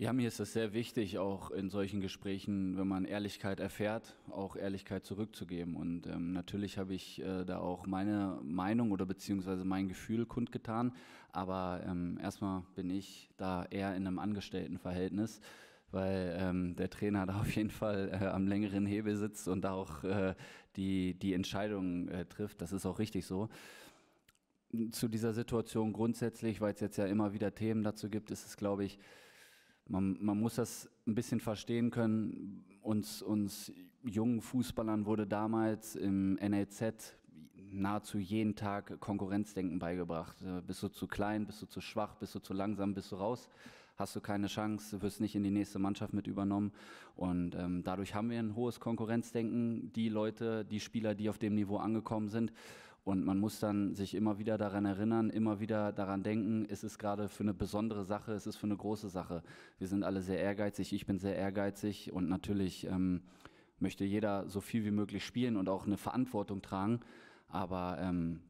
Ja, mir ist es sehr wichtig, auch in solchen Gesprächen, wenn man Ehrlichkeit erfährt, auch Ehrlichkeit zurückzugeben. Und ähm, natürlich habe ich äh, da auch meine Meinung oder beziehungsweise mein Gefühl kundgetan. Aber ähm, erstmal bin ich da eher in einem Angestelltenverhältnis, weil ähm, der Trainer da auf jeden Fall äh, am längeren Hebel sitzt und da auch äh, die, die Entscheidungen äh, trifft. Das ist auch richtig so zu dieser Situation grundsätzlich, weil es jetzt ja immer wieder Themen dazu gibt, ist es, glaube ich, man, man muss das ein bisschen verstehen können. Uns, uns jungen Fußballern wurde damals im NLZ nahezu jeden Tag Konkurrenzdenken beigebracht. Äh, bist du zu klein, bist du zu schwach, bist du zu langsam, bist du raus, hast du keine Chance, wirst nicht in die nächste Mannschaft mit übernommen. Und ähm, dadurch haben wir ein hohes Konkurrenzdenken. Die Leute, die Spieler, die auf dem Niveau angekommen sind, und man muss dann sich immer wieder daran erinnern, immer wieder daran denken, es ist gerade für eine besondere Sache, es ist für eine große Sache. Wir sind alle sehr ehrgeizig, ich bin sehr ehrgeizig und natürlich ähm, möchte jeder so viel wie möglich spielen und auch eine Verantwortung tragen. Aber ähm,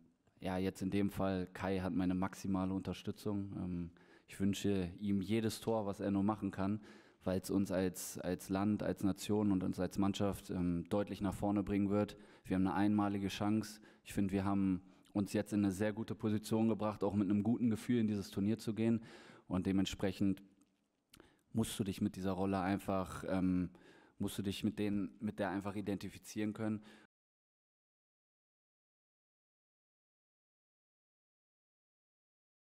ja, jetzt in dem Fall, Kai hat meine maximale Unterstützung. Ähm, ich wünsche ihm jedes Tor, was er nur machen kann weil es uns als, als Land, als Nation und uns als Mannschaft ähm, deutlich nach vorne bringen wird. Wir haben eine einmalige Chance. Ich finde, wir haben uns jetzt in eine sehr gute Position gebracht, auch mit einem guten Gefühl in dieses Turnier zu gehen. Und dementsprechend musst du dich mit dieser Rolle einfach, ähm, musst du dich mit, denen, mit der einfach identifizieren können.